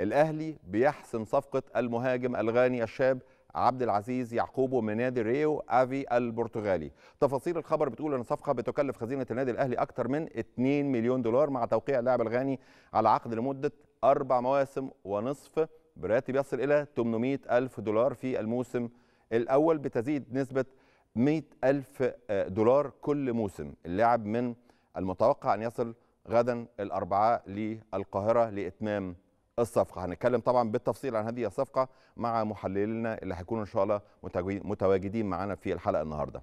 الاهلي بيحسم صفقه المهاجم الغاني الشاب عبد العزيز يعقوبو من نادي ريو افي البرتغالي تفاصيل الخبر بتقول ان الصفقه بتكلف خزينه النادي الاهلي اكثر من 2 مليون دولار مع توقيع اللاعب الغاني على عقد لمده اربع مواسم ونصف براتب يصل الى 800 الف دولار في الموسم الاول بتزيد نسبه 100 الف آه، دولار كل موسم اللاعب من المتوقع ان يصل غدا الاربعاء للقاهره لاتمام الصفقه هنتكلم طبعا بالتفصيل عن هذه الصفقه مع محللنا اللي هيكونوا ان شاء الله متواجدين معنا في الحلقه النهارده